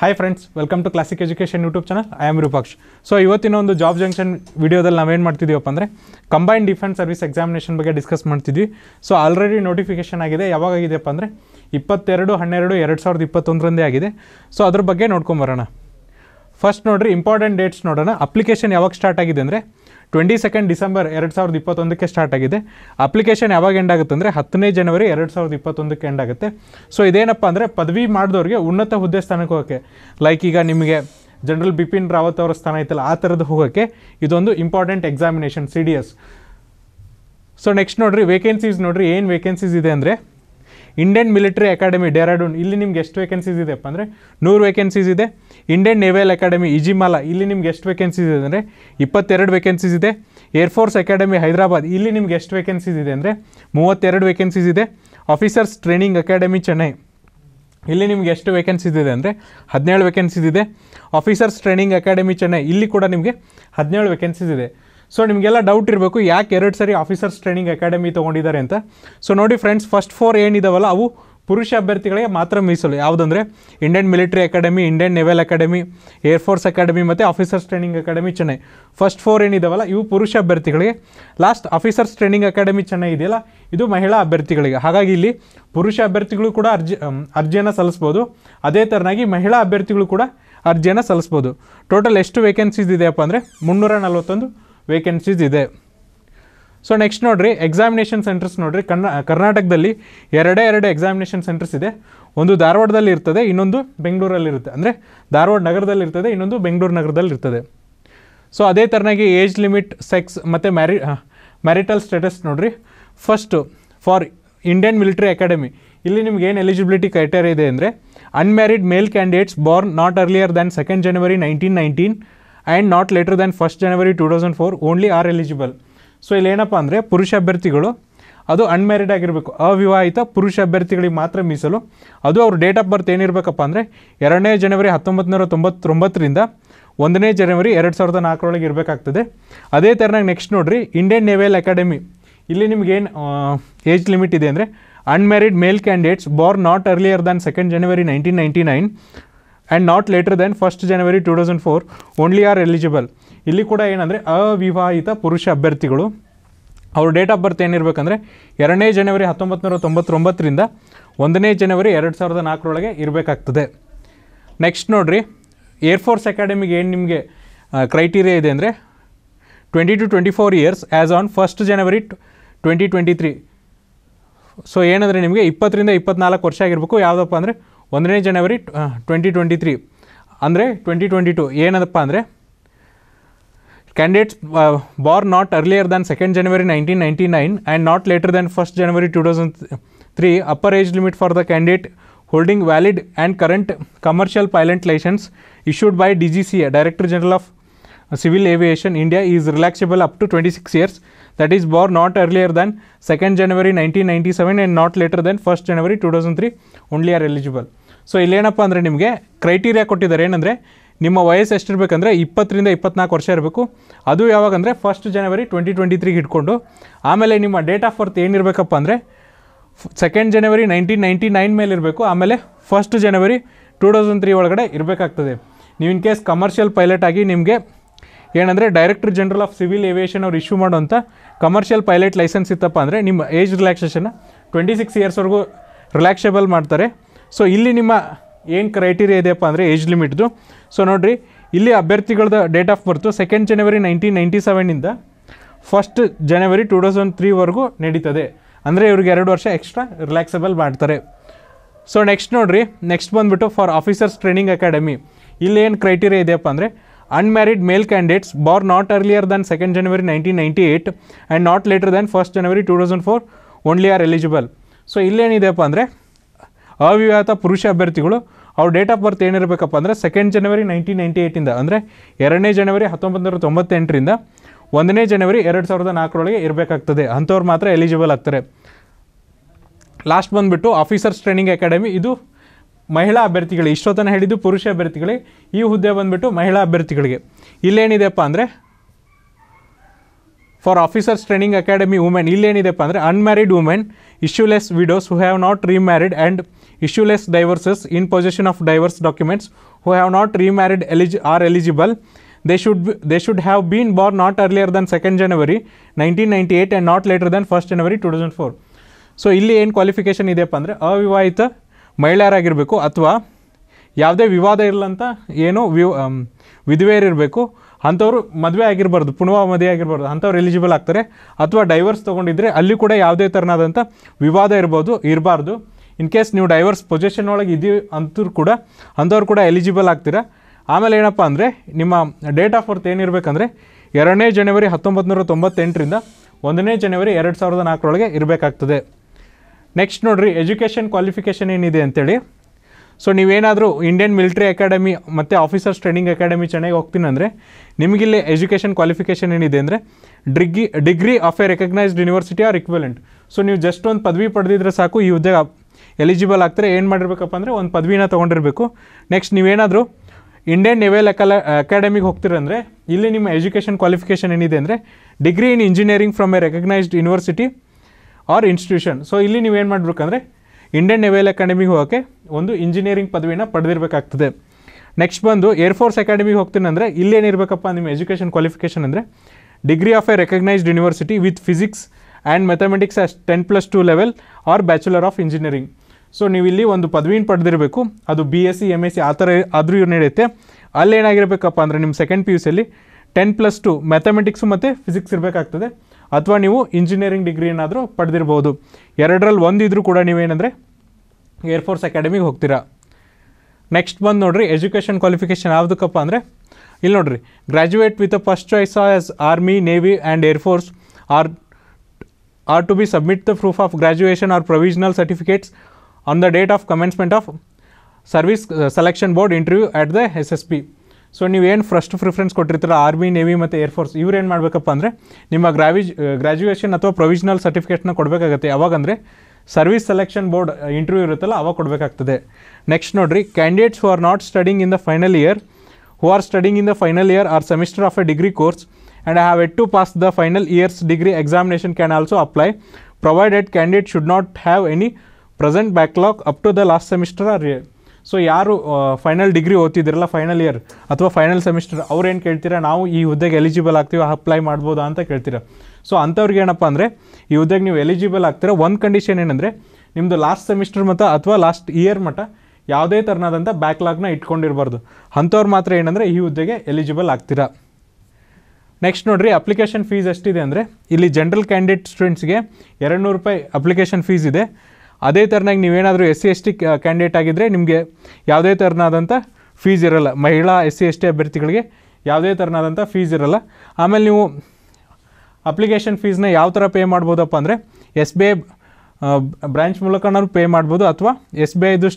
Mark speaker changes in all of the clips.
Speaker 1: Hi friends welcome to classic education YouTube channel I am Rupaksh so ಇವತ್ತಿನ ಒಂದು job junction ವಿಡಿಯೋದಲ್ಲಿ ನಾವೇನು ಮಾಡ್ತಿದ್ದೀವಪ್ಪ ಅಂದರೆ ಕಂಬೈನ್ ಡಿಫೆನ್ಸ್ ಸರ್ವಿಸ್ ಎಕ್ಸಾಮಿನೇಷನ್ ಬಗ್ಗೆ ಡಿಸ್ಕಸ್ ಮಾಡ್ತಿದ್ವಿ ಸೊ ಆಲ್ರೆಡಿ ನೋಟಿಫಿಕೇಷನ್ ಆಗಿದೆ ಯಾವಾಗ ಆಗಿದೆಯಪ್ಪ ಅಂದರೆ ಇಪ್ಪತ್ತೆರಡು ಹನ್ನೆರಡು ಎರಡು ಸಾವಿರದ ಇಪ್ಪತ್ತೊಂದರಂದೇ ಆಗಿದೆ ಸೊ ಅದ್ರ ಬಗ್ಗೆ ನೋಡ್ಕೊಂಬರೋಣ ಫಸ್ಟ್ ನೋಡಿರಿ ಇಂಪಾರ್ಟೆಂಟ್ ಡೇಟ್ಸ್ ನೋಡೋಣ ಅಪ್ಲಿಕೇಶನ್ ಯಾವಾಗ ಸ್ಟಾರ್ಟ್ ಆಗಿದೆ ಅಂದರೆ ಟ್ವೆಂಟಿ ಸೆಕೆಂಡ್ ಡಿಸೆಂಬರ್ ಎರಡು ಸಾವಿರದ ಇಪ್ಪತ್ತೊಂದಕ್ಕೆ ಸ್ಟಾರ್ಟ್ ಆಗಿದೆ ಅಪ್ಲಿಕೇಶನ್ ಯಾವಾಗ ಎಂಡ್ ಆಗುತ್ತೆ ಅಂದರೆ ಹತ್ತನೇ ಜನವರಿ ಎರಡು ಸಾವಿರದ ಇಪ್ಪತ್ತೊಂದಕ್ಕೆ ಎಂಡ್ ಆಗುತ್ತೆ ಸೊ ಇದೇನಪ್ಪ ಅಂದರೆ ಪದವಿ ಮಾಡಿದವ್ರಿಗೆ ಉನ್ನತ ಹುದ್ದೆ ಸ್ಥಾನಕ್ಕೆ ಹೋಗೋಕ್ಕೆ ಲೈಕ್ ಈಗ ನಿಮಗೆ ಜನರಲ್ ಬಿಪಿನ್ ರಾವತ್ ಅವರ ಸ್ಥಾನ ಐತಲ್ಲ ಆ ಥರದ್ದು ಹೋಗೋಕ್ಕೆ ಇದೊಂದು important examination C D S so next ನೋಡಿರಿ ವೇಕೆನ್ಸೀಸ್ ನೋಡಿರಿ ಏನು ವೇಕೆನ್ಸೀಸ್ ಇದೆ ಅಂದರೆ ಇಂಡಿಯನ್ ಮಿಲಿಟರಿ ಅಕಾಡೆಮಿ ಡೆರಾಡೂನ್ ಇಲ್ಲಿ ನಿಮ್ಗೆ ಎಷ್ಟು ವೇಕೆನ್ಸೀಸ್ ಇದೆಪ್ಪ ಅಂದರೆ ನೂರು ವೇಕೆನ್ಸೀಸ್ ಇದೆ ಇಂಡಿಯನ್ ನೇವಲ್ ಅಕಾಡೆಮಿ ಈಜಿಮಾಲಾ ಇಲ್ಲಿ ನಿಮ್ಗೆ ಎಷ್ಟು ವೇಕೆನ್ಸೀಸ್ ಇದೆ ಅಂದರೆ ಇಪ್ಪತ್ತೆರಡು ವೇಕೆನ್ಸೀಸ್ ಇದೆ ಏರ್ಫೋರ್ಸ್ ಅಕಾಡೆಮಿ ಹೈದರಾಬಾದ್ ಇಲ್ಲಿ ನಿಮ್ಗೆ ಎಷ್ಟು ವೇಕೆನ್ಸೀಸ್ ಇದೆ ಅಂದರೆ ಮೂವತ್ತೆರಡು ವೇಕೆನ್ಸೀಸ್ ಇದೆ ಆಫೀಸರ್ಸ್ ಟ್ರೈನಿಂಗ್ ಅಕಾಡೆಮಿ ಚೆನ್ನೈ ಇಲ್ಲಿ ನಿಮ್ಗೆ ಎಷ್ಟು ವೇಕೆನ್ಸೀಸ್ ಇದೆ ಅಂದರೆ ಹದಿನೇಳು ವೇಕೆನ್ಸೀಸ್ ಇದೆ ಆಫೀಸರ್ಸ್ ಟ್ರೈನಿಂಗ್ ಅಕಾಡೆಮಿ ಚೆನ್ನೈ ಇಲ್ಲಿ ಕೂಡ ನಿಮಗೆ ಹದಿನೇಳು ವೇಕೆನ್ಸೀಸ್ ಇದೆ ಸೊ ನಿಮಗೆಲ್ಲ ಡೌಟ್ ಇರಬೇಕು ಯಾಕೆ ಎರಡು ಸರಿ ಆಫೀಸರ್ಸ್ ಟ್ರೈನಿಂಗ್ ಅಕಾಡೆಮಿ ತೊಗೊಂಡಿದ್ದಾರೆ ಅಂತ ಸೊ ನೋಡಿ ಫ್ರೆಂಡ್ಸ್ ಫಸ್ಟ್ ಫೋರ್ ಏನಿದಾವಲ್ಲ ಅವು ಪುರುಷ ಅಭ್ಯರ್ಥಿಗಳಿಗೆ ಮಾತ್ರ ಮೀಸಲು ಯಾವುದಂದ್ರೆ Indian military academy Indian naval academy air force academy ಮತ್ತು officers training academy Chennai first four ಏನಿದಾವಲ್ಲ ಇವು ಪುರುಷ ಅಭ್ಯರ್ಥಿಗಳಿಗೆ last officers training academy Chennai ಇದೆಯಲ್ಲ ಇದು ಮಹಿಳಾ ಅಭ್ಯರ್ಥಿಗಳಿಗೆ ಹಾಗಾಗಿ ಇಲ್ಲಿ ಪುರುಷ ಅಭ್ಯರ್ಥಿಗಳು ಕೂಡ ಅರ್ಜಿ ಅರ್ಜಿಯನ್ನು ಸಲ್ಲಿಸ್ಬೋದು ಅದೇ ಥರನಾಗಿ ಮಹಿಳಾ ಅಭ್ಯರ್ಥಿಗಳು ಕೂಡ ಅರ್ಜಿಯನ್ನು ಸಲ್ಲಿಸ್ಬೋದು ಟೋಟಲ್ ಎಷ್ಟು ವೇಕೆನ್ಸೀಸ್ ಇದೆಯಪ್ಪ ಅಂದರೆ ಮುನ್ನೂರ ನಲ್ವತ್ತೊಂದು ವೇಕೆನ್ಸೀಸ್ ಇದೆ ಸೊ ನೆಕ್ಸ್ಟ್ ನೋಡಿರಿ ಎಕ್ಸಾಮಿನೇಷನ್ ಸೆಂಟರ್ಸ್ ನೋಡಿರಿ ಕನ್ನ ಕರ್ನಾಟಕದಲ್ಲಿ ಎರಡೇ ಎರಡು ಎಕ್ಸಾಮಿನೇಷನ್ ಸೆಂಟರ್ಸ್ ಇದೆ ಒಂದು ಧಾರವಾಡದಲ್ಲಿ ಇರ್ತದೆ ಇನ್ನೊಂದು ಬೆಂಗಳೂರಲ್ಲಿ ಇರುತ್ತೆ ಅಂದರೆ ಧಾರವಾಡ ನಗರದಲ್ಲಿ ಇರ್ತದೆ ಇನ್ನೊಂದು ಬೆಂಗಳೂರು ನಗರದಲ್ಲಿ ಇರ್ತದೆ ಸೊ ಅದೇ ಥರನಾಗಿ ಏಜ್ ಲಿಮಿಟ್ ಸೆಕ್ಸ್ ಮತ್ತು ಮ್ಯಾರಿ ಮ್ಯಾರಿಟಲ್ ಸ್ಟೇಟಸ್ ನೋಡಿರಿ first for Indian military academy ಇಲ್ಲಿ ನಿಮ್ಗೆ ಏನು ಎಲಿಜಿಬಿಲಿಟಿ ಕ್ರೈಟೇರಿಯಾ ಇದೆ ಅಂದರೆ unmarried male candidates born not earlier than second January nineteen nineteen and not later than first January two thousand four only are eligible so ಇಲ್ಲಿ ಏನಪ್ಪ ಅಂದರೆ ಪುರುಷ ಅಭ್ಯರ್ಥಿಗಳು ಅದು ಅನ್ಮ್ಯಾರಿಡ್ ಆಗಿರಬೇಕು ಅವಿವಾಹಿತ ಪುರುಷ ಅಭ್ಯರ್ಥಿಗಳಿಗೆ ಮಾತ್ರ ಮೀಸಲು ಅದು ಅವ್ರ ಡೇಟ್ ಆಫ್ ಬರ್ತ್ ಏನಿರಬೇಕಪ್ಪ ಅಂದರೆ ಎರಡನೇ ಜನವರಿ ಹತ್ತೊಂಬತ್ತು ನೂರ ತೊಂಬತ್ತೊಂಬತ್ತರಿಂದ ಒಂದನೇ ಜನವರಿ ಎರಡು ಸಾವಿರದ ನಾಲ್ಕರೊಳಗೆ ಇರಬೇಕಾಗ್ತದೆ ಅದೇ ಥರನಾಗಿ ನೆಕ್ಸ್ಟ್ ನೋಡಿರಿ ಇಂಡಿಯನ್ ನೇವೆಲ್ ಅಕಾಡೆಮಿ ಇಲ್ಲಿ ನಿಮಗೇನು ಏಜ್ ಲಿಮಿಟ್ ಇದೆ ಅಂದರೆ unmarried male candidates born not earlier than second January nineteen ninety nine and not later then first January two thousand four only are eligible ಇಲ್ಲಿ ಕೂಡ ಏನಂದರೆ ಅವಿವಾಹಿತ ಪುರುಷ ಅಭ್ಯರ್ಥಿಗಳು ಅವ್ರ ಡೇಟ್ ಆಫ್ ಬರ್ತ್ ಏನಿರಬೇಕಂದ್ರೆ ಎರಡನೇ ಜನವರಿ ಹತ್ತೊಂಬತ್ತು ನೂರ ತೊಂಬತ್ತೊಂಬತ್ತರಿಂದ ಒಂದನೇ ಜನವರಿ ಎರಡು ಸಾವಿರದ ನಾಲ್ಕರೊಳಗೆ ಇರಬೇಕಾಗ್ತದೆ ನೆಕ್ಸ್ಟ್ ನೋಡಿರಿ ಏರ್ಫೋರ್ಸ್ ಅಕಾಡೆಮಿಗೆ ಏನು ನಿಮಗೆ ಕ್ರೈಟೀರಿಯಾ ಇದೆ ಅಂದರೆ twenty two twenty four years as on first January twenty twenty three so ಏನಂದರೆ ನಿಮಗೆ ಇಪ್ಪತ್ತರಿಂದ ಇಪ್ಪತ್ನಾಲ್ಕು ವರ್ಷ ಆಗಿರಬೇಕು ಯಾವುದಪ್ಪ ಅಂದರೆ ಒಂದನೇ ಜನವರಿ ಟ್ವೆಂಟಿ ಟ್ವೆಂಟಿ ತ್ರೀ ಅಂದರೆ ಟ್ವೆಂಟಿ ಟ್ವೆಂಟಿ ಟು ಏನದಪ್ಪ ಅಂದರೆ candidates born not earlier than second January nineteen ninety nine and not later than first January two thousand three upper age limit for the candidate holding valid and current commercial pilot licence issued by D G C A director general of civil aviation India is relaxable up to twenty six years that is born not earlier than 2nd January 1997 and not later than 1st January 2003 only are eligible. So ಇಲ್ಲೇನಪ್ಪ ಅಂದರೆ ನಿಮಗೆ criteria ಕೊಟ್ಟಿದ್ದಾರೆ ಏನಂದರೆ ನಿಮ್ಮ ವಯಸ್ಸು ಎಷ್ಟಿರಬೇಕಂದ್ರೆ ಇಪ್ಪತ್ತರಿಂದ ಇಪ್ಪತ್ನಾಲ್ಕು ವರ್ಷ ಇರಬೇಕು ಅದು ಯಾವಾಗ ಅಂದರೆ ಫಸ್ಟ್ ಜನವರಿ ಟ್ವೆಂಟಿ ಟ್ವೆಂಟಿ ತ್ರೀಗೆ ಇಟ್ಕೊಂಡು ಆಮೇಲೆ ನಿಮ್ಮ ಡೇಟ್ ಆಫ್ ಬರ್ತ್ ಏನಿರಬೇಕಪ್ಪ ಅಂದರೆ second January nineteen ninety nine ಮೇಲೆ ಇರಬೇಕು ಆಮೇಲೆ first January two thousand three ಒಳಗಡೆ ಇರಬೇಕಾಗ್ತದೆ ನೀವು ಇನ್ ಕೇಸ್ ಕಮರ್ಷಿಯಲ್ ಪೈಲಟ್ ಆಗಿ ನಿಮಗೆ ಏನಂದರೆ director general of civil aviation ಅವ್ರು ಇಶ್ಯೂ ಮಾಡುವಂಥ ಕಮರ್ಷಿಯಲ್ ಪೈಲಟ್ ಲೈಸೆನ್ಸ್ ಇತ್ತಪ್ಪ ಅಂದರೆ ನಿಮ್ಮ ಏಜ್ ರಿಲ್ಯಾಕ್ಸೇಷನ್ನ ಟ್ವೆಂಟಿ ಸಿಕ್ಸ್ ಇಯರ್ಸ್ವರೆಗೂ ರಿಲ್ಯಾಕ್ಸೇಬಲ್ ಮಾಡ್ತಾರೆ ಸೊ ಇಲ್ಲಿ ನಿಮ್ಮ ಏನು ಕ್ರೈಟೀರಿಯಾ ಇದೆಯಪ್ಪ ಅಂದರೆ ಏಜ್ ಲಿಮಿಟ್ದು ಸೊ ನೋಡಿರಿ ಇಲ್ಲಿ ಅಭ್ಯರ್ಥಿಗಳದ date of birth second January nineteen ninety ಸೆವೆನಿಂದ ಫಸ್ಟ್ ಜನವರಿ ಟೂ ತೌಸಂಡ್ ತ್ರೀವರೆಗೂ ನಡೀತದೆ ಅಂದರೆ ಇವ್ರಿಗೆ ಎರಡು ವರ್ಷ ಎಕ್ಸ್ಟ್ರಾ ರಿಲ್ಯಾಕ್ಸಬಲ್ ಮಾಡ್ತಾರೆ ಸೊ ನೆಕ್ಸ್ಟ್ ನೋಡಿರಿ ನೆಕ್ಸ್ಟ್ ಬಂದುಬಿಟ್ಟು ಫಾರ್ ಆಫೀಸರ್ಸ್ ಟ್ರೈನಿಂಗ್ ಅಕಾಡೆಮಿ ಇಲ್ಲಿ ಏನು ಕ್ರೈಟೀರಿಯಾ ಇದೆಯಪ್ಪ ಅಂದರೆ unmarried male born not earlier than second not earlier ninety eight and not and than first January 1st January four only are eligible so ಇಲ್ಲೇನಿದೆಯಪ್ಪ ಅಂದರೆ ಅವಿವಾಹಿತ ಪುರುಷ ಅಭ್ಯರ್ಥಿಗಳು ಅವ್ರ ಡೇಟ್ ಆಫ್ ಬರ್ತ್ ಏನಿರಬೇಕಪ್ಪ ಅಂದರೆ ಸೆಕೆಂಡ್ ಜನವರಿ ನೈನ್ಟೀನ್ ನೈಂಟಿ ಏಯ್ಟಿಂದ ಅಂದರೆ ಎರಡನೇ ಜನವರಿ ಹತ್ತೊಂಬತ್ತು ನೂರ ತೊಂಬತ್ತೆಂಟರಿಂದ ಒಂದನೇ ಜನವರಿ ಎರಡು ಸಾವಿರದ ನಾಲ್ಕರೊಳಗೆ ಇರಬೇಕಾಗ್ತದೆ ಅಂಥವ್ರು ಮಾತ್ರ ಎಲಿಜಿಬಲ್ ಆಗ್ತಾರೆ ಲಾಸ್ಟ್ ಬಂದುಬಿಟ್ಟು ಆಫೀಸರ್ಸ್ ಟ್ರೈನಿಂಗ್ ಅಕಾಡೆಮಿ ಇದು ಮಹಿಳಾ ಅಭ್ಯರ್ಥಿಗಳಿಗೆ ಇಷ್ಟೊತ್ತನ ಹೇಳಿದ್ದು ಪುರುಷ ಅಭ್ಯರ್ಥಿಗಳಿಗೆ ಈ ಹುದ್ದೆ ಬಂದುಬಿಟ್ಟು ಮಹಿಳಾ ಅಭ್ಯರ್ಥಿಗಳಿಗೆ ಇಲ್ಲೇನಿದೆಪ್ಪ ಅಂದರೆ for officers training academy women ಇಲ್ಲೇನಿದೆಪ್ಪ ಅಂದರೆ unmarried women issueless widows who have not remarried and issueless divorcees in possession of divorce documents who have not remarried ಎಲಿಜಿ are eligible they should they should have been born not earlier than second January nineteen ninety eight and not later than first January two thousand four so ಇಲ್ಲಿ ಏನು qualification ಇದೆಯಪ್ಪ ಅಂದರೆ ಅವಿವಾಹಿತ ಮಹಿಳೆಯರಾಗಿರಬೇಕು ಅಥವಾ ಯಾವುದೇ ವಿವಾದ ಇರಲಂತ ಏನೋ view ವಿಧವೆಯರಿರಬೇಕು ಅಂಥವ್ರು ಮದುವೆ ಆಗಿರಬಾರ್ದು ಪುನಃ ಮದುವೆ ಆಗಿರ್ಬಾರ್ದು ಅಂಥವ್ರು ಎಲಿಜಿಬಲ್ ಆಗ್ತಾರೆ ಅಥವಾ ಡೈವರ್ಸ್ ತೊಗೊಂಡಿದ್ರೆ ಅಲ್ಲಿ ಕೂಡ ಯಾವುದೇ ಥರನಾದಂಥ ವಿವಾದ ಇರ್ಬೋದು ಇರಬಾರ್ದು ಇನ್ ಕೇಸ್ ನೀವು ಡೈವರ್ಸ್ ಪೊಸಿಷನ್ ಒಳಗೆ ಇದ್ದೀವಿ ಅಂತೂ ಕೂಡ ಅಂಥವ್ರು ಕೂಡ ಎಲಿಜಿಬಲ್ ಆಗ್ತೀರಾ ಆಮೇಲೆ ಏನಪ್ಪ ಅಂದರೆ ನಿಮ್ಮ ಡೇಟ್ ಆಫ್ ಬರ್ತ್ ಏನಿರಬೇಕಂದ್ರೆ ಎರಡನೇ ಜನವರಿ ಹತ್ತೊಂಬತ್ತು ನೂರ ತೊಂಬತ್ತೆಂಟರಿಂದ ಒಂದನೇ ಜನವರಿ ಎರಡು ಸಾವಿರದ ನಾಲ್ಕರೊಳಗೆ ಇರಬೇಕಾಗ್ತದೆ ನೆಕ್ಸ್ಟ್ ನೋಡಿರಿ ಎಜುಕೇಷನ್ ಕ್ವಾಲಿಫಿಕೇಷನ್ ಏನಿದೆ ಅಂತೇಳಿ ಸೊ ನೀವೇನಾದರೂ ಇಂಡಿಯನ್ ಮಿಲಿಟ್ರಿ ಅಕಾಡೆಮಿ ಮತ್ತು ಆಫೀಸರ್ಸ್ ಟ್ರೈನಿಂಗ್ ಅಕಾಡೆಮಿ ಚೆನ್ನಾಗಿ ಅಂದರೆ ನಿಮಗಿಲ್ಲಿ ಎಜುಕೇಷನ್ ಕ್ವಾಲಿಫಿಕೇಷನ್ ಏನಿದೆ ಅಂದರೆ degree degree of a recognised university or equivalent so ನೀವು ಜಸ್ಟ್ ಒಂದು ಪದವಿ ಪಡೆದಿದ್ರೆ ಸಾಕು ಈ ಉದ್ಯೋಗ ಎಲಿಜಿಬಲ್ ಆಗ್ತಾರೆ ಏನು ಮಾಡಿರ್ಬೇಕಪ್ಪ ಅಂದರೆ ಒಂದು ಪದವಿನ ತೊಗೊಂಡಿರಬೇಕು ನೆಕ್ಸ್ಟ್ ನೀವೇನಾದರೂ ಇಂಡಿಯನ್ ನೆವೆಲ್ ಅಕಾಲ ಅಕಾಡೆಮಿಗೆ ಹೋಗ್ತೀರಂದರೆ ಇಲ್ಲಿ ನಿಮ್ಮ ಎಜುಕೇಷನ್ ಕ್ವಾಲಿಫಿಕೇಷನ್ ಏನಿದೆ ಅಂದರೆ degree in engineering from a recognised university or institution so ಇಲ್ಲಿ ನೀವೇನು ಮಾಡಬೇಕಂದ್ರೆ ಇಂಡಿಯನ್ ನೆವೆಲ್ ಅಕಾಡೆಮಿಗೆ ಹೋಗೋಕ್ಕೆ ಒಂದು ಇಂಜಿನಿಯರಿಂಗ್ ಪದವಿನ ಪಡೆದಿರಬೇಕಾಗ್ತದೆ ನೆಕ್ಸ್ಟ್ ಬಂದು ಏರ್ಫೋರ್ಸ್ ಅಕಾಡೆಮಿಗೆ ಹೋಗ್ತೀನಿ ಅಂದರೆ ಇಲ್ಲೇನಿರಬೇಕಪ್ಪ ನಿಮ್ಮ ಎಜುಕೇಷನ್ ಕ್ವಾಲಿಫಿಕೇಷನ್ ಅಂದರೆ degree of a recognised university with physics and mathematics as ten plus two level or bachelor of engineering so ನೀವು ಇಲ್ಲಿ ಒಂದು ಪದವಿನ ಪಡೆದಿರಬೇಕು ಅದು B S C M S C ಆ ಥರ ಆದರೂ ಇವ್ರು ನಡೆಯುತ್ತೆ ಅಲ್ಲೇನಾಗಿರಬೇಕಪ್ಪ ಅಂದರೆ ನಿಮ್ಮ ಸೆಕೆಂಡ್ ಪಿ ಯು ಸಿಯಲ್ಲಿ ಟೆನ್ ಪ್ಲಸ್ ಟು ಮ್ಯಾಥಮೆಟಿಕ್ಸು ಮತ್ತು ಫಿಸಿಕ್ಸ್ ಇರಬೇಕಾಗ್ತದೆ ಅಥವಾ ನೀವು ಇಂಜಿನಿಯರಿಂಗ್ ಡಿಗ್ರಿ ಏನಾದರೂ ಪಡೆದಿರ್ಬೋದು ಎರಡರಲ್ಲಿ ಒಂದಿದ್ರೂ ಕೂಡ ಏರ್ ಏರ್ಫೋರ್ಸ್ ಅಕಾಡೆಮಿಗೆ ಹೋಗ್ತೀರಾ ನೆಕ್ಸ್ಟ್ ಬಂದು ನೋಡಿರಿ ಎಜುಕೇಷನ್ ಕ್ವಾಲಿಫಿಕೇಷನ್ ಯಾವುದಕ್ಕಪ್ಪ ಅಂದರೆ ಇಲ್ಲಿ ನೋಡಿರಿ graduate with a first choice as army navy and air force are are to be submit the proof of graduation or provisional certificates on the date of commencement of service selection board interview at the S S P so ನೀವೇನು first preference ಕೊಟ್ಟಿರ್ತೀರ army navy ಮತ್ತು air force ಇವ್ರೇನು ಮಾಡಬೇಕಪ್ಪ ಅಂದರೆ ನಿಮ್ಮ ಗ್ರಾವಿಜ್ graduation ಅಥವಾ provisional ಸರ್ಟಿಫಿಕೇಟ್ನ ಕೊಡಬೇಕಾಗತ್ತೆ ಯಾವಾಗಂದರೆ ಸರ್ವಿಸ್ ಸೆಲೆಕ್ಷನ್ ಬೋರ್ಡ್ ಇಂಟರ್ವ್ಯೂ ಇರುತ್ತಲ್ಲ ಅವಾಗ ಕೊಡಬೇಕಾಗ್ತದೆ ನೆಕ್ಸ್ಟ್ ನೋಡಿರಿ candidates who are not studying in the final year who are studying in the final year or semester of a degree course and I have yet to pass the final years degree examination can also apply provided candidate should not have any present backlog up to the last semester or so ಯಾರು final degree ಓದ್ತಿದ್ದೀರಲ್ಲ final year ಅಥವಾ final semester ಅವ್ರು ಏನು ಕೇಳ್ತೀರಾ ನಾವು ಈ ಹುದ್ದೆಗೆ eligible ಆಗ್ತೀವಿ ಅಪ್ಲೈ ಮಾಡ್ಬೋದಾ ಅಂತ ಕೇಳ್ತೀರಾ ಸೊ ಅಂಥವ್ರಿಗೆ ಏನಪ್ಪ ಅಂದರೆ ಈ ಹುದ್ದೆಗೆ ನೀವು ಎಲಿಜಿಬಲ್ ಆಗ್ತೀರಾ ಒಂದು ಕಂಡೀಷನ್ ಏನಂದರೆ ನಿಮ್ಮದು ಲಾಸ್ಟ್ ಸೆಮಿಸ್ಟರ್ ಮಟ್ಟ ಅಥವಾ ಲಾಸ್ಟ್ ಇಯರ್ ಮಟ್ಟ ಯಾವುದೇ ಥರನಾದಂಥ ಬ್ಯಾಕ್ಲಾಗ್ನ ಇಟ್ಕೊಂಡಿರಬಾರ್ದು ಅಂಥವ್ರು ಮಾತ್ರ ಏನಂದರೆ ಈ ಹುದ್ದೆಗೆ ಎಲಿಜಿಬಲ್ ಆಗ್ತೀರಾ ನೆಕ್ಸ್ಟ್ ನೋಡಿರಿ ಅಪ್ಲಿಕೇಶನ್ ಫೀಸ್ ಎಷ್ಟಿದೆ ಅಂದರೆ ಇಲ್ಲಿ ಜನರಲ್ ಕ್ಯಾಂಡಿಡೇಟ್ ಸ್ಟೂಡೆಂಟ್ಸ್ಗೆ ಎರಡು ನೂರು ರೂಪಾಯಿ ಅಪ್ಲಿಕೇಶನ್ ಫೀಸ್ ಇದೆ ಅದೇ ಥರನಾಗಿ ನೀವೇನಾದರೂ S C S T candidate ಆಗಿದ್ದರೆ ನಿಮಗೆ ಯಾವುದೇ ಥರನಾದಂಥ ಫೀಸ್ ಇರೋಲ್ಲ ಮಹಿಳಾ ಎಸ್ ಸಿ ಎಸ್ ಟಿ ಅಭ್ಯರ್ಥಿಗಳಿಗೆ ಯಾವುದೇ ಥರನಾದಂಥ ಫೀಸ್ ಇರೋಲ್ಲ ಆಮೇಲೆ ನೀವು ಅಪ್ಲಿಕೇಶನ್ ಫೀಸ್ನ ಯಾವ ಥರ ಪೇ ಮಾಡ್ಬೋದಪ್ಪ ಅಂದರೆ ಎಸ್ ಬಿ ಐ ಬ್ರ್ಯಾಂಚ್ ಮೂಲಕ ಪೇ ಮಾಡ್ಬೋದು ಅಥವಾ ಎಸ್ ಬಿ ಐದು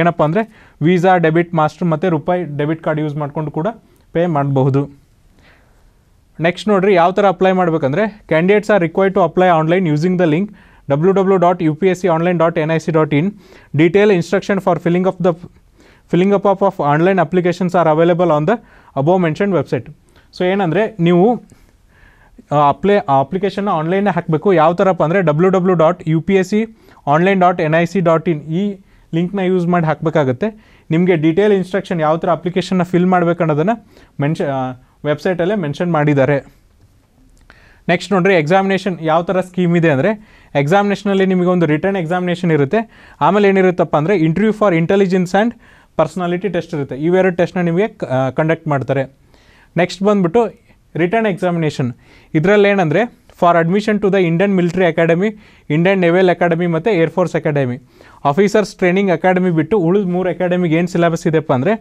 Speaker 1: ಏನಪ್ಪ ಅಂದರೆ ವೀಸಾ ಡೆಬಿಟ್ ಮಾಸ್ಟರ್ ಮತ್ತು ರೂಪಾಯಿ ಡೆಬಿಟ್ ಕಾರ್ಡ್ ಯೂಸ್ ಮಾಡಿಕೊಂಡು ಕೂಡ ಪೇ ಮಾಡಬಹುದು ನೆಕ್ಸ್ಟ್ ನೋಡಿರಿ ಯಾವ ಥರ ಅಪ್ಲೈ ಮಾಡಬೇಕಂದ್ರೆ candidates are required to apply online using the link W dot dot U P C online N I www.upsconline.nic.in. Detailed instruction for filling up the filling up of of online applications are available on the above mention website so ಏನಂದರೆ ನೀವು apply ಅಪ್ಲಿಕೇಶನ್ನ ಆನ್ಲೈನ್ನೇ ಹಾಕಬೇಕು ಯಾವ ಥರಪ್ಪ ಅಂದರೆ W W dot U P S C online dot N I C dot in ಈ ಲಿಂಕ್ನ ಯೂಸ್ ಮಾಡಿ ಹಾಕಬೇಕಾಗತ್ತೆ ನಿಮಗೆ ಡಿಟೇಲ್ ಇನ್ಸ್ಟ್ರಕ್ಷನ್ ಯಾವ ಥರ ಅಪ್ಲಿಕೇಶನ್ನ ಫಿಲ್ ಮಾಡಬೇಕು ಅನ್ನೋದನ್ನು ಮೆನ್ಷ ವೆಬ್ಸೈಟಲ್ಲೇ ಮೆನ್ಷನ್ ಮಾಡಿದ್ದಾರೆ ನೆಕ್ಸ್ಟ್ ನೋಡ್ರಿ ಎಕ್ಸಾಮಿನೇಷನ್ ಯಾವ ಥರ ಸ್ಕೀಮ್ ಇದೆ ಅಂದರೆ ಎಕ್ಸಾಮಿನೇಷನಲ್ಲಿ ಒಂದು ರಿಟರ್ನ್ ಎಕ್ಸಾಮಿನೇಷನ್ ಇರುತ್ತೆ ಆಮೇಲೆ ಏನಿರುತ್ತಪ್ಪ ಅಂದರೆ interview for intelligence and personality test ಇರುತ್ತೆ ಇವೆರಡು ಟೆಸ್ಟ್ನ ನಿಮಗೆ ಕಂಡಕ್ಟ್ ಮಾಡ್ತಾರೆ ನೆಕ್ಸ್ಟ್ ಬಂದುಬಿಟ್ಟು ರಿಟರ್ನ್ ಎಕ್ಸಾಮಿನೇಷನ್ ಇದರಲ್ಲಿ ಏನಂದರೆ for admission to the Indian military academy Indian naval academy ಮತ್ತು air force academy officers training academy ಬಿಟ್ಟು ಉಳಿದ ಮೂರು ಅಕಾಡೆಮಿಗೆ ಏನು ಸಿಲೆಬಸ್ ಇದೆಪ್ಪ ಅಂದರೆ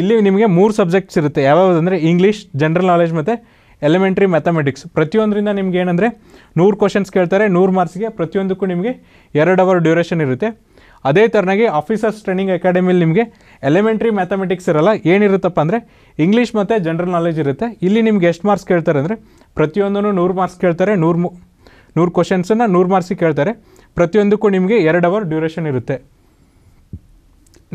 Speaker 1: ಇಲ್ಲಿ ನಿಮಗೆ ಮೂರು ಸಬ್ಜೆಕ್ಟ್ಸ್ ಇರುತ್ತೆ ಯಾವ್ಯಾವ್ದು ಅಂದರೆ ಇಂಗ್ಲೀಷ್ ಜನರಲ್ ನಾಲೆಜ್ ಮತ್ತು ಎಲಿಮೆಂಟ್ರಿ ಮ್ಯಾಥಮೆಟಿಕ್ಸ್ ಪ್ರತಿಯೊಂದರಿಂದ ನಿಮ್ಗೆ ಏನಂದರೆ ನೂರು ಕ್ವಶನ್ಸ್ ಕೇಳ್ತಾರೆ ನೂರು ಮಾರ್ಕ್ಸ್ಗೆ ಪ್ರತಿಯೊಂದಕ್ಕೂ ನಿಮಗೆ ಎರಡು ಅವರ್ ಡ್ಯೂರೇಷನ್ ಇರುತ್ತೆ ಅದೇ ಥರನಾಗಿ ಆಫೀಸರ್ಸ್ ಟ್ರೈನಿಂಗ್ ಅಕಾಡೆಮಿಲಿ ನಿಮಗೆ ಎಲಿಮೆಂಟ್ರಿ ಮ್ಯಾಥಮೆಟಿಕ್ಸ್ ಇರಲ್ಲ ಏನಿರುತ್ತಪ್ಪ ಅಂದರೆ ಇಂಗ್ಲೀಷ್ ಮತ್ತು ಜನರಲ್ ನಾಲೆಜ್ ಇರುತ್ತೆ ಇಲ್ಲಿ ನಿಮ್ಗೆ ಎಷ್ಟು ಮಾರ್ಕ್ಸ್ ಕೇಳ್ತಾರೆ ಅಂದರೆ ಪ್ರತಿಯೊಂದೂ ನೂರು ಮಾರ್ಕ್ಸ್ ಕೇಳ್ತಾರೆ ನೂರು ಮು ನೂರು ಕ್ವಶನ್ಸನ್ನು ನೂರು ಮಾರ್ಕ್ಸಿಗೆ ಕೇಳ್ತಾರೆ ಪ್ರತಿಯೊಂದಕ್ಕೂ ನಿಮಗೆ ಎರಡು ಅವರ್ ಡ್ಯೂರೇಷನ್ ಇರುತ್ತೆ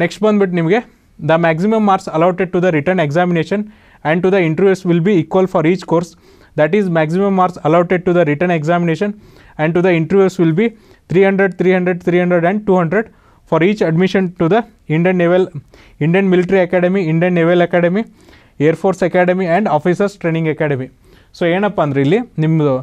Speaker 1: ನೆಕ್ಸ್ಟ್ ಬಂದುಬಿಟ್ಟು ನಿಮಗೆ The maximum marks allotted to the written examination and to the interviews will be equal for each course that is maximum marks allotted to the written examination and to the interviews will be 300, 300, 300 and 200 for each admission to the Indian Naval, Indian Military Academy, Indian Naval Academy, Air Force Academy and Officers Training Academy. So, so ಏನಪ್ಪ ಅಂದರೆ ಇಲ್ಲಿ ನಿಮ್ಮದು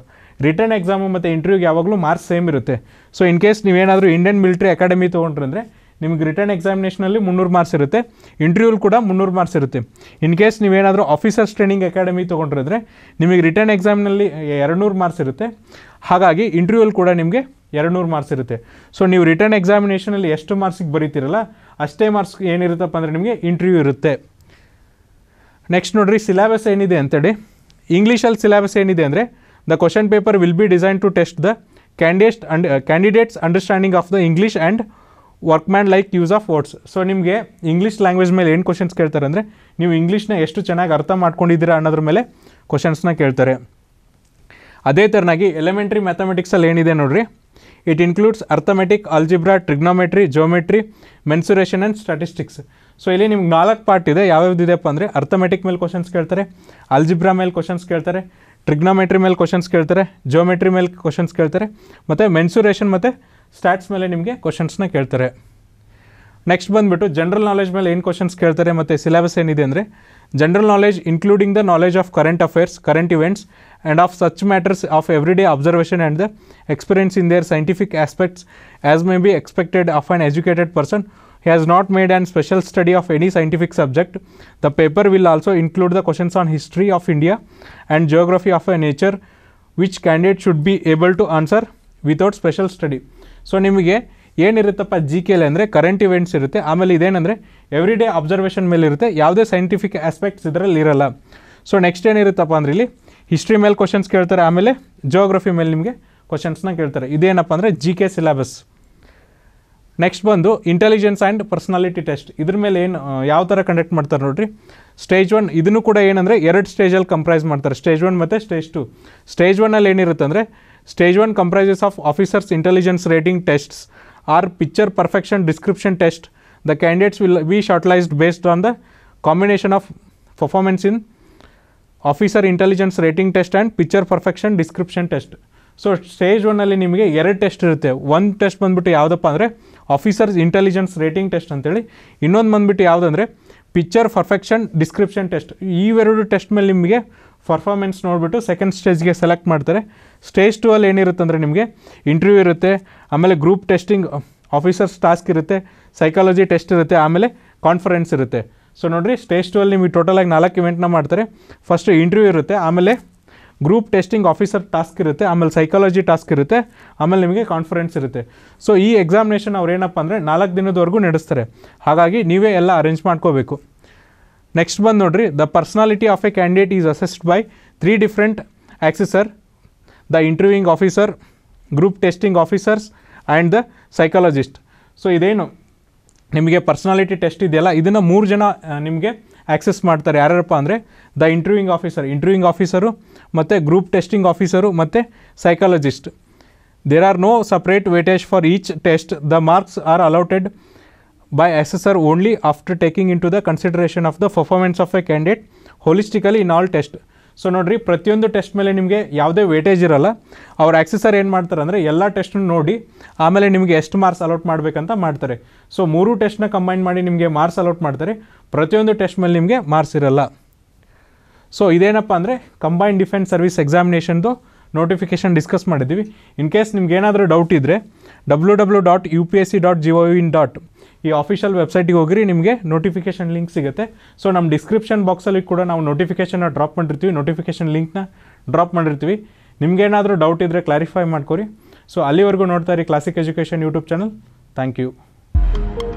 Speaker 1: written exam ಮತ್ತು ಇಂಟರ್ವ್ಯೂಗೆ ಯಾವಾಗಲೂ marks same ಇರುತ್ತೆ so in case ನೀವೇನಾದರೂ Indian military academy ತೊಗೊಂಡ್ರೆ ನಿಮಗೆ ರಿಟರ್ನ್ ಎಕ್ಸಾಮಿನೇಷನಲ್ಲಿ ಮುನ್ನೂರು ಮಾರ್ಕ್ಸ್ ಇರುತ್ತೆ ಇಂಟರ್ವ್ಯೂಲ್ ಕೂಡ ಮುನ್ನೂರು ಮಾರ್ಕ್ಸ್ ಇರುತ್ತೆ ಇನ್ ಕೇಸ್ ನೀವೇನಾದರೂ ಆಫೀಸರ್ಸ್ ಟ್ರೈನಿಂಗ್ ಅಕಾಡೆಮಿ ತೊಗೊಂಡಿರಿದ್ರೆ ನಿಮಗೆ ರಿಟರ್ನ್ ಎಕ್ಸಾಮ್ನಲ್ಲಿ ಎರಡುನೂರು ಮಾರ್ಕ್ಸ್ ಇರುತ್ತೆ ಹಾಗಾಗಿ ಇಂಟರ್ವ್ಯೂಲ್ ಕೂಡ ನಿಮಗೆ ಎರಡುನೂರು ಮಾರ್ಕ್ಸ್ ಇರುತ್ತೆ ಸೊ ನೀವು ರಿಟರ್ನ್ ಎಕ್ಸಾಮಿನೇಷನಲ್ಲಿ ಎಷ್ಟು ಮಾರ್ಕ್ಸಿಗೆ ಬರೀತಿರಲ್ಲ ಅಷ್ಟೇ ಮಾರ್ಕ್ಸ್ ಏನಿರುತ್ತಪ್ಪ ಅಂದರೆ ನಿಮಗೆ ಇಂಟರ್ವ್ಯೂ ಇರುತ್ತೆ ನೆಕ್ಸ್ಟ್ ನೋಡಿರಿ ಸಿಲೆಬಸ್ ಏನಿದೆ ಅಂತೇಳಿ ಇಂಗ್ಲೀಷಲ್ಲಿ ಸಿಲೆಬಸ್ ಏನಿದೆ ಅಂದರೆ the question paper will be design to test the candidate and candidates understanding of the English and workmanlike use of words so ನಿಮಗೆ ಇಂಗ್ಲೀಷ್ ಲ್ಯಾಂಗ್ವೇಜ್ ಮೇಲೆ ಏನು ಕ್ವಶನ್ಸ್ ಕೇಳ್ತಾರೆ ಅಂದರೆ ನೀವು ಇಂಗ್ಲೀಷ್ನ ಎಷ್ಟು ಚೆನ್ನಾಗಿ ಅರ್ಥ ಮಾಡ್ಕೊಂಡಿದ್ದೀರಾ ಅನ್ನೋದ್ರ ಮೇಲೆ ಕ್ವಶನ್ಸ್ನ ಕೇಳ್ತಾರೆ ಅದೇ ಥರನಾಗಿ ಎಲಿಮೆಂಟ್ರಿ ಮ್ಯಾಥಮೆಟಿಕ್ಸಲ್ಲಿ ಏನಿದೆ ನೋಡ್ರಿ it includes arithmetic algebra trigonometry geometry mensuration and statistics so ಇಲ್ಲಿ ನಿಮ್ಗೆ ನಾಲ್ಕು ಪಾರ್ಟ್ ಇದೆ ಯಾವ್ಯಾವ್ದು ಇದೆಯಪ್ಪ ಅಂದರೆ ಅರ್ಥಮೆಟಿಕ್ ಮೇಲೆ ಕ್ವಶನ್ಸ್ ಕೇಳ್ತಾರೆ ಅಲ್ಜಿಬ್ರಾ ಮೇಲೆ ಕ್ವಶನ್ಸ್ ಕೇಳ್ತಾರೆ ಟ್ರಿಗ್ನೋಮೆಟ್ರಿ ಮೇಲೆ ಕ್ವಶನ್ಸ್ ಕೇಳ್ತಾರೆ ಜೋಮೆಟ್ರಿ ಮೇಲೆ ಕ್ವಶನ್ಸ್ ಕೇಳ್ತಾರೆ ಮತ್ತು ಮೆನ್ಸುರೇಷನ್ ಮತ್ತು स्टैट्स मेले निम्हे क्वेश्चनसन केतर नेक्स्ट बंदू जनरल नॉलेज मेले ऐन क्वेश्चन केतर मत सिलेबस ऐन अरे general knowledge including the knowledge of current affairs current events and of such matters of everyday observation and the experience in their scientific aspects as may be expected of an educated person He has not made an special study of any scientific subject. The paper will also include the questions on history of India and geography of a nature, which candidate should be able to answer. Without special study so ನಿಮಗೆ ಏನಿರುತ್ತಪ್ಪ G L ಅಂದರೆ current events ಇರುತ್ತೆ ಆಮೇಲೆ ಇದೇನಂದರೆ every day observation ಮೇಲೆ ಇರುತ್ತೆ ಯಾವುದೇ scientific aspects ಇದರಲ್ಲಿ ಇರಲ್ಲ ಸೊ ನೆಕ್ಸ್ಟ್ ಏನಿರುತ್ತಪ್ಪ ಅಂದ್ರೆ ಇಲ್ಲಿ ಹಿಸ್ಟ್ರಿ ಮೇಲೆ ಕ್ವಶನ್ಸ್ ಕೇಳ್ತಾರೆ ಆಮೇಲೆ ಜೋಗ್ರಫಿ ಮೇಲೆ ನಿಮಗೆ ಕ್ವಶನ್ಸ್ನ ಕೇಳ್ತಾರೆ ಇದೇನಪ್ಪ ಅಂದರೆ ಜಿ ಕೆ ಸಿಲೆಬಸ್ ನೆಕ್ಸ್ಟ್ ಬಂದು ಇಂಟೆಲಿಜೆನ್ಸ್ ಆ್ಯಂಡ್ ಪರ್ಸ್ನಾಲಿಟಿ ಟೆಸ್ಟ್ ಇದ್ರ ಮೇಲೆ ಏನು ಯಾವ ಥರ ಕಂಡಕ್ಟ್ ಮಾಡ್ತಾರೆ ನೋಡಿರಿ ಸ್ಟೇಜ್ ಒನ್ ಇದನ್ನು ಕೂಡ ಏನಂದರೆ ಎರಡು ಸ್ಟೇಜಲ್ಲಿ ಕಂಪ್ರೈಸ್ ಮಾಡ್ತಾರೆ ಸ್ಟೇಜ್ ಒನ್ ಮತ್ತು ಸ್ಟೇಜ್ ಟು ಸ್ಟೇಜ್ ಒನ್ನಲ್ಲಿ ಏನಿರುತ್ತೆ ಅಂದರೆ Stage 1 comprises of officers intelligence rating tests or picture perfection description test. The candidates will be shortlisted based on the combination of performance in officer intelligence rating Test. And picture perception description test so stage ಒನ್ನಲ್ಲಿ ನಿಮಗೆ ಎರಡು test ಇರುತ್ತೆ ಒಂದು test ಬಂದುಬಿಟ್ಟು ಯಾವುದಪ್ಪ ಅಂದರೆ officers intelligence rating test ಅಂತೇಳಿ ಇನ್ನೊಂದು ಬಂದುಬಿಟ್ಟು ಯಾವುದಂದರೆ ಪಿಕ್ಚರ್ ಪರ್ಫೆಕ್ಷನ್ ಡಿಸ್ಕ್ರಿಪ್ಷನ್ ಟೆಸ್ಟ್ ಇವೆರಡು ಟೆಸ್ಟ್ ಮೇಲೆ ನಿಮಗೆ ಪರ್ಫಾರ್ಮೆನ್ಸ್ ನೋಡಿಬಿಟ್ಟು ಸೆಕೆಂಡ್ ಸ್ಟೇಜ್ಗೆ ಸೆಲೆಕ್ಟ್ ಮಾಡ್ತಾರೆ ಸ್ಟೇಜ್ ಟೂವಲ್ಲಿ ಅಲ್ಲಿ ಏನಿರುತ್ತೆ ಅಂದರೆ ನಿಮಗೆ ಇಂಟರ್ವ್ಯೂ ಇರುತ್ತೆ ಆಮೇಲೆ ಗ್ರೂಪ್ ಟೆಸ್ಟಿಂಗ್ ಆಫೀಸರ್ಸ್ ಟಾಸ್ಕ್ ಇರುತ್ತೆ ಸೈಕಾಲಜಿ ಟೆಸ್ಟ್ ಇರುತ್ತೆ ಆಮೇಲೆ ಕಾನ್ಫರೆನ್ಸ್ ಇರುತ್ತೆ ಸೊ ನೋಡಿರಿ ಸ್ಟೇಜ್ ಟು ಅಲ್ಲಿ ನಿಮಗೆ ಟೋಟಲಾಗಿ ನಾಲ್ಕು ಇವೆಂಟ್ನ ಮಾಡ್ತಾರೆ ಫಸ್ಟ್ ಇಂಟರ್ವ್ಯೂ ಇರುತ್ತೆ ಆಮೇಲೆ ಗ್ರೂಪ್ ಟೆಸ್ಟಿಂಗ್ ಆಫೀಸರ್ ಟಾಸ್ಕ್ ಇರುತ್ತೆ ಆಮೇಲೆ ಸೈಕಾಲಜಿ ಟಾಸ್ಕ್ ಇರುತ್ತೆ ಆಮೇಲೆ ನಿಮಗೆ ಕಾನ್ಫರೆನ್ಸ್ ಇರುತ್ತೆ ಸೊ ಈ ಎಕ್ಸಾಮಿನೇಷನ್ ಅವ್ರು ಏನಪ್ಪ ಅಂದರೆ ನಾಲ್ಕು ದಿನದವರೆಗೂ ನಡೆಸ್ತಾರೆ ಹಾಗಾಗಿ ನೀವೇ ಎಲ್ಲ ಅರೇಂಜ್ ಮಾಡ್ಕೋಬೇಕು ನೆಕ್ಸ್ಟ್ ಬಂದು ನೋಡ್ರಿ the personality of a candidate is assessed by three different assessor the interviewing officer group testing officers and the psychologist so ಇದೇನು ನಿಮಗೆ ಪರ್ಸ್ನಾಲಿಟಿ ಟೆಸ್ಟ್ ಇದೆಯಲ್ಲ ಇದನ್ನು ಮೂರು ಜನ ನಿಮಗೆ ಆ್ಯಕ್ಸೆಸ್ ಮಾಡ್ತಾರೆ ಯಾರ್ಯಾರಪ್ಪ ಅಂದರೆ the interviewing officer interviewing officer ಮತ್ತು ಗ್ರೂಪ್ ಟೆಸ್ಟಿಂಗ್ ಆಫೀಸರು ಮತ್ತು psychologist there are no separate weightage for each test the marks are allotted by assessor only after taking into the consideration of the performance of a candidate holistically in all test so ನೋಡಿರಿ ಪ್ರತಿಯೊಂದು test ಮೇಲೆ ನಿಮಗೆ ಯಾವುದೇ weightage ಇರಲ್ಲ ಅವ್ರ assessor ಏನು ಮಾಡ್ತಾರೆ ಅಂದರೆ ಎಲ್ಲ ಟೆಸ್ಟ್ನು ನೋಡಿ ಆಮೇಲೆ ನಿಮಗೆ ಎಷ್ಟು ಮಾರ್ಕ್ಸ್ ಅಲೌಟ್ ಮಾಡಬೇಕಂತ ಮಾಡ್ತಾರೆ ಸೊ ಮೂರು ಟೆಸ್ಟ್ನ ಕಂಬೈನ್ ಮಾಡಿ ನಿಮಗೆ ಮಾರ್ಕ್ಸ್ ಅಲೌಟ್ ಮಾಡ್ತಾರೆ ಪ್ರತಿಯೊಂದು ಟೆಸ್ಟ್ ಮೇಲೆ ನಿಮಗೆ ಮಾರ್ಕ್ಸ್ ಇರಲ್ಲ ಸೊ ಇದೇನಪ್ಪ ಅಂದರೆ ಕಂಬೈನ್ ಡಿಫೆನ್ಸ್ ಸರ್ವಿಸ್ ಎಕ್ಸಾಮಿನೇಷನ್ದು ನೋಟಿಫಿಕೇಷನ್ ಡಿಸ್ಕಸ್ ಮಾಡಿದ್ದೀವಿ ಇನ್ ಕೇಸ್ ನಿಮ್ಗೆ ಏನಾದರೂ ಡೌಟ್ ಇದ್ದರೆ W W dot U P S C dot G O in dot ಈ ಆಫಿಷಿಯಲ್ ವೆಬ್ಸೈಟಿಗೆ ಹೋಗಿರಿ ನಿಮಗೆ ನೋಟಿಫಿಕೇಷನ್ ಲಿಂಕ್ ಸಿಗುತ್ತೆ ಸೊ ನಮ್ಮ ಡಿಸ್ಕ್ರಿಪ್ಷನ್ ಬಾಕ್ಸಲ್ಲಿ ಕೂಡ ನಾವು ನೋಟಿಫಿಕೇಷನ್ನ ಡ್ರಾಪ್ ಮಾಡಿರ್ತೀವಿ ನೋಟಿಫಿಕೇಷನ್ ಲಿಂಕ್ನ ಡ್ರಾಪ್ ಮಾಡಿರ್ತೀವಿ ನಿಮಗೇನಾದರೂ ಡೌಟ್ ಇದ್ದರೆ ಕ್ಲಾರಿಫೈ ಮಾಡ್ಕೊರಿ ಸೊ ಅಲ್ಲಿವರೆಗೂ ನೋಡ್ತಾ ಇರಿ classic education YouTube channel thank you